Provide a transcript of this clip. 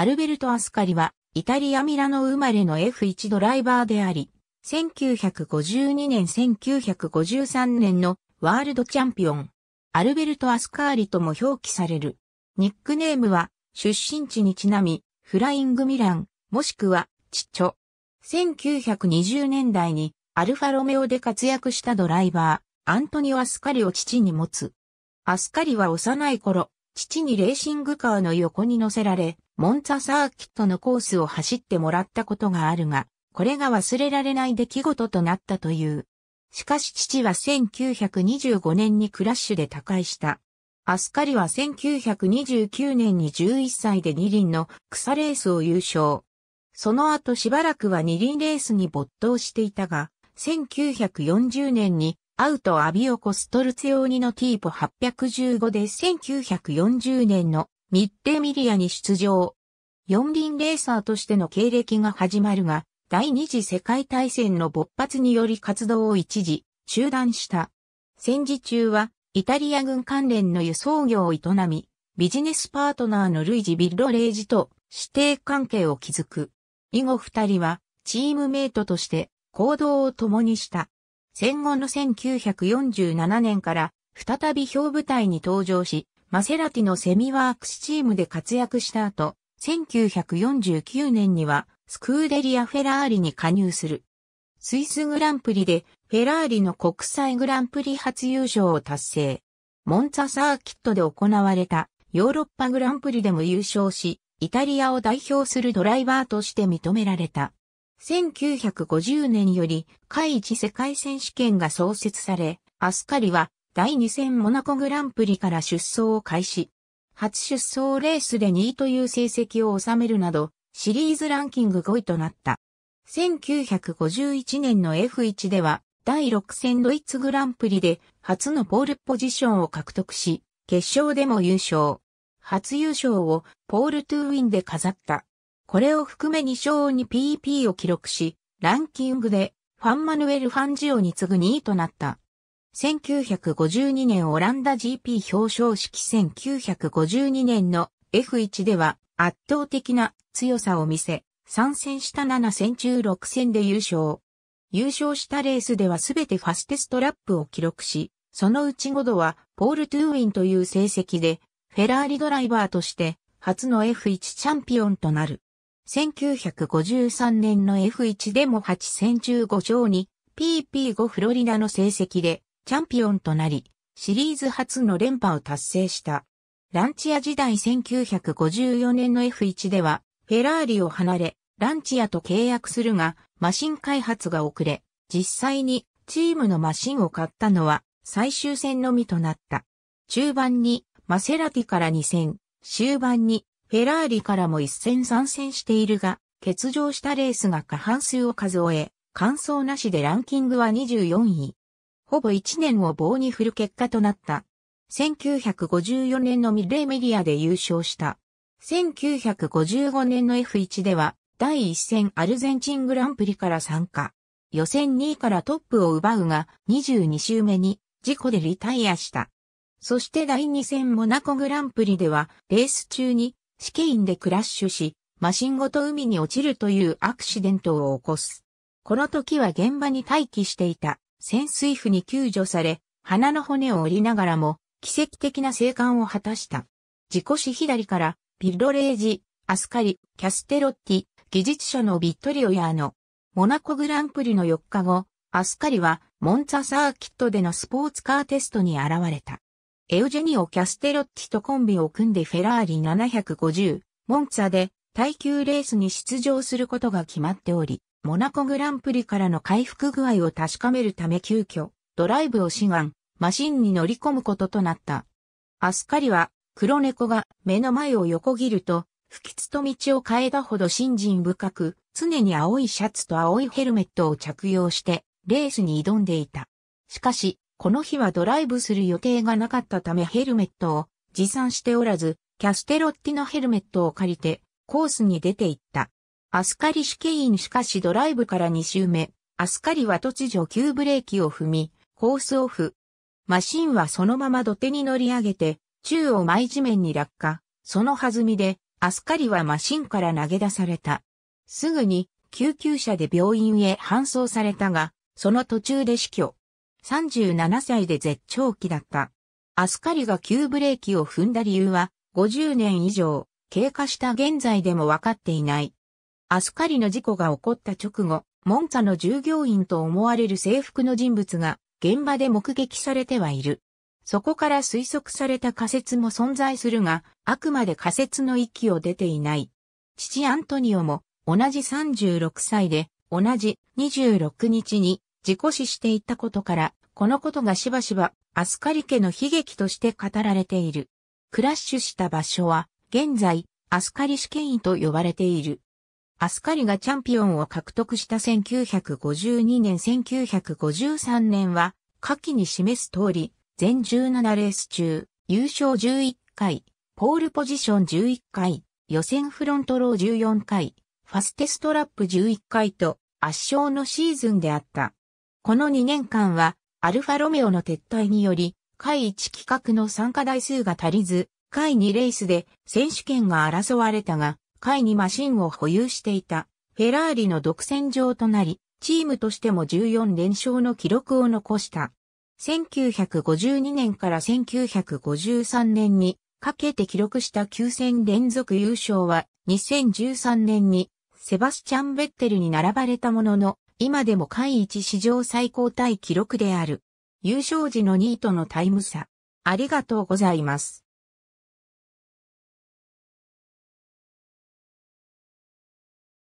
アルベルト・アスカリは、イタリア・ミラノ生まれの F1 ドライバーであり、1952年1953年のワールドチャンピオン、アルベルト・アスカーリとも表記される。ニックネームは、出身地にちなみ、フライング・ミラン、もしくは、チッチョ。1920年代に、アルファロメオで活躍したドライバー、アントニオ・アスカリを父に持つ。アスカリは幼い頃、父にレーシングカーの横に乗せられ、モンツァサーキットのコースを走ってもらったことがあるが、これが忘れられない出来事となったという。しかし父は1925年にクラッシュで他界した。アスカリは1929年に11歳で二輪の草レースを優勝。その後しばらくは二輪レースに没頭していたが、1940年にアウトアビオコストルツヨーニのティーポ815で1940年のミッテミリアに出場。四輪レーサーとしての経歴が始まるが、第二次世界大戦の勃発により活動を一時中断した。戦時中はイタリア軍関連の輸送業を営み、ビジネスパートナーのルイジ・ビッロレイジと指定関係を築く。以後二人はチームメイトとして行動を共にした。戦後の1947年から再び表舞台に登場し、マセラティのセミワークスチームで活躍した後、1949年にはスクーデリア・フェラーリに加入する。スイスグランプリでフェラーリの国際グランプリ初優勝を達成。モンツァサーキットで行われたヨーロッパグランプリでも優勝し、イタリアを代表するドライバーとして認められた。1950年より、海一世界選手権が創設され、アスカリは第2戦モナコグランプリから出走を開始。初出走レースで2位という成績を収めるなど、シリーズランキング5位となった。1951年の F1 では、第6戦ドイツグランプリで初のポールポジションを獲得し、決勝でも優勝。初優勝をポールトゥーウィンで飾った。これを含め2勝に PP を記録し、ランキングでファンマヌエル・ファンジオに次ぐ2位となった。1952年オランダ GP 表彰式1952年の F1 では圧倒的な強さを見せ、参戦した7戦中6戦で優勝。優勝したレースではすべてファステストラップを記録し、そのうち5度はポール・トゥーウィンという成績で、フェラーリドライバーとして初の F1 チャンピオンとなる。1953年の F1 でも8戦中5勝に PP5 フロリダの成績でチャンピオンとなり、シリーズ初の連覇を達成した。ランチア時代1954年の F1 では、フェラーリを離れ、ランチアと契約するが、マシン開発が遅れ、実際にチームのマシンを買ったのは最終戦のみとなった。中盤にマセラティから2戦、終盤にフェラーリからも1戦3戦しているが、欠場したレースが過半数を数え、完走なしでランキングは24位。ほぼ1年を棒に振る結果となった。1954年のミレーメディアで優勝した。1955年の F1 では、第1戦アルゼンチングランプリから参加。予選2位からトップを奪うが、22周目に事故でリタイアした。そして第2戦モナコグランプリでは、レース中に試験でクラッシュし、マシンごと海に落ちるというアクシデントを起こす。この時は現場に待機していた潜水婦に救助され、鼻の骨を折りながらも、奇跡的な生還を果たした。事故死左から、ピルロレージ、アスカリ、キャステロッティ、技術者のビットリオヤーノ。モナコグランプリの4日後、アスカリは、モンツァサーキットでのスポーツカーテストに現れた。エウジェニオ・キャステロッティとコンビを組んでフェラーリ750、モンツァで耐久レースに出場することが決まっており、モナコグランプリからの回復具合を確かめるため急遽、ドライブを志願、マシンに乗り込むこととなった。アスカリは、黒猫が目の前を横切ると、不吉と道を変えたほど信心深く、常に青いシャツと青いヘルメットを着用して、レースに挑んでいた。しかし、この日はドライブする予定がなかったためヘルメットを持参しておらず、キャステロッティのヘルメットを借りて、コースに出て行った。アスカリ試験しかしドライブから2周目、アスカリは突如急ブレーキを踏み、コースオフ。マシンはそのまま土手に乗り上げて、宙を舞地面に落下。その弾みで、アスカリはマシンから投げ出された。すぐに、救急車で病院へ搬送されたが、その途中で死去。37歳で絶頂期だった。アスカリが急ブレーキを踏んだ理由は、50年以上、経過した現在でも分かっていない。アスカリの事故が起こった直後、モンツァの従業員と思われる制服の人物が現場で目撃されてはいる。そこから推測された仮説も存在するが、あくまで仮説の域を出ていない。父アントニオも同じ36歳で、同じ26日に事故死していたことから、このことがしばしばアスカリ家の悲劇として語られている。クラッシュした場所は、現在、アスカリ試験員と呼ばれている。アスカリがチャンピオンを獲得した1952年1953年は、下記に示す通り、全17レース中、優勝11回、ポールポジション11回、予選フロントロー14回、ファステストラップ11回と圧勝のシーズンであった。この2年間は、アルファロメオの撤退により、回1企画の参加台数が足りず、回2レースで選手権が争われたが、会にマシンを保有していたフェラーリの独占場となり、チームとしても14連勝の記録を残した。1952年から1953年にかけて記録した9戦連続優勝は2013年にセバスチャン・ベッテルに並ばれたものの今でも会一史上最高タイ記録である。優勝時の2位とのタイム差。ありがとうございます。